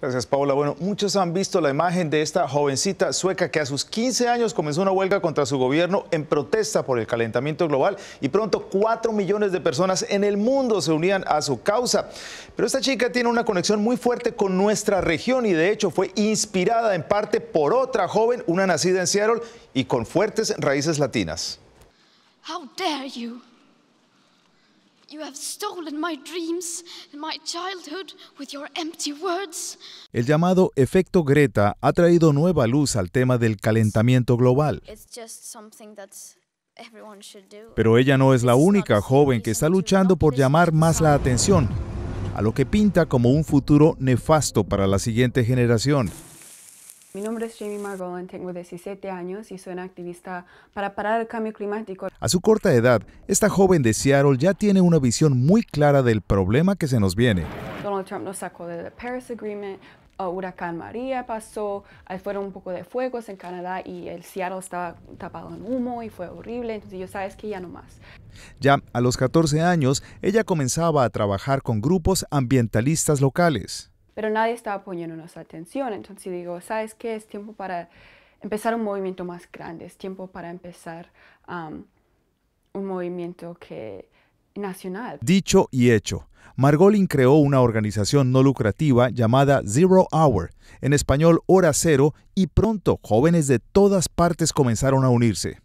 Gracias, Paola. Bueno, muchos han visto la imagen de esta jovencita sueca que a sus 15 años comenzó una huelga contra su gobierno en protesta por el calentamiento global y pronto 4 millones de personas en el mundo se unían a su causa. Pero esta chica tiene una conexión muy fuerte con nuestra región y de hecho fue inspirada en parte por otra joven, una nacida en Seattle y con fuertes raíces latinas. How dare you? El llamado efecto Greta ha traído nueva luz al tema del calentamiento global. Pero ella no es la única joven que está luchando por llamar más la atención a lo que pinta como un futuro nefasto para la siguiente generación. Mi nombre es Jamie Margolin, tengo 17 años y soy una activista para parar el cambio climático. A su corta edad, esta joven de Seattle ya tiene una visión muy clara del problema que se nos viene. Donald Trump nos sacó del Paris Agreement, el huracán María pasó, ahí fueron un poco de fuegos en Canadá y el Seattle estaba tapado en humo y fue horrible, entonces yo sabes que ya no más. Ya a los 14 años, ella comenzaba a trabajar con grupos ambientalistas locales pero nadie estaba poniéndonos atención. Entonces digo, ¿sabes qué? Es tiempo para empezar un movimiento más grande, es tiempo para empezar un movimiento que nacional. Dicho y hecho, Margolin creó una organización no lucrativa llamada Zero Hour, en español Hora Cero, y pronto jóvenes de todas partes comenzaron a unirse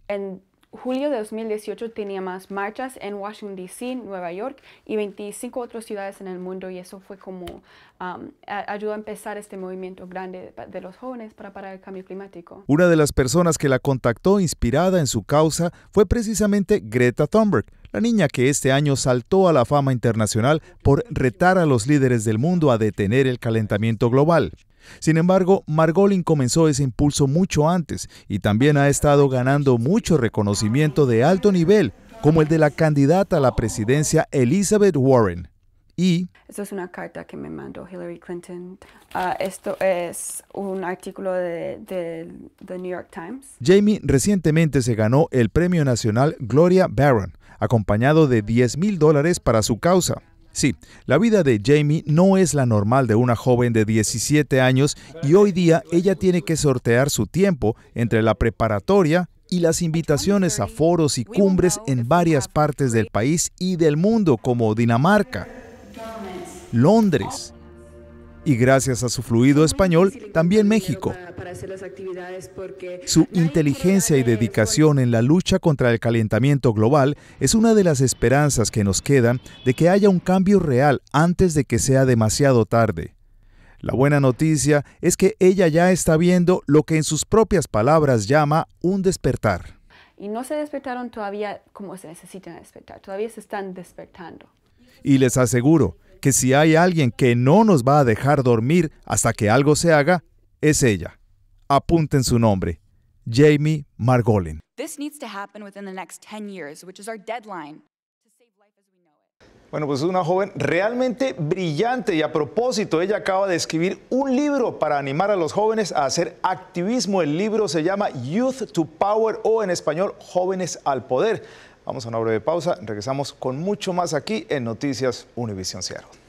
julio de 2018 tenía más marchas en Washington, D.C., Nueva York y 25 otras ciudades en el mundo y eso fue como um, ayudó a empezar este movimiento grande de los jóvenes para parar el cambio climático. Una de las personas que la contactó inspirada en su causa fue precisamente Greta Thunberg, la niña que este año saltó a la fama internacional por retar a los líderes del mundo a detener el calentamiento global. Sin embargo, Margolin comenzó ese impulso mucho antes y también ha estado ganando mucho reconocimiento de alto nivel, como el de la candidata a la presidencia Elizabeth Warren. Y esto es una carta que me mandó Hillary Clinton. Ah, esto es un artículo de, The New York Times. Jamie recientemente se ganó el Premio Nacional Gloria Barron, acompañado de 10 mil dólares para su causa. Sí, la vida de Jamie no es la normal de una joven de 17 años y hoy día ella tiene que sortear su tiempo entre la preparatoria y las invitaciones a foros y cumbres en varias partes del país y del mundo como Dinamarca, Londres, y gracias a su fluido español, también México. Su inteligencia y dedicación en la lucha contra el calentamiento global es una de las esperanzas que nos quedan de que haya un cambio real antes de que sea demasiado tarde. La buena noticia es que ella ya está viendo lo que en sus propias palabras llama un despertar. Y no se despertaron todavía como se necesitan despertar, todavía se están despertando. Y les aseguro que si hay alguien que no nos va a dejar dormir hasta que algo se haga, es ella. Apunten su nombre, Jamie Margolin. Bueno, pues es una joven realmente brillante y a propósito, ella acaba de escribir un libro para animar a los jóvenes a hacer activismo. El libro se llama Youth to Power o en español Jóvenes al Poder. Vamos a una breve pausa. Regresamos con mucho más aquí en Noticias Univision Seattle.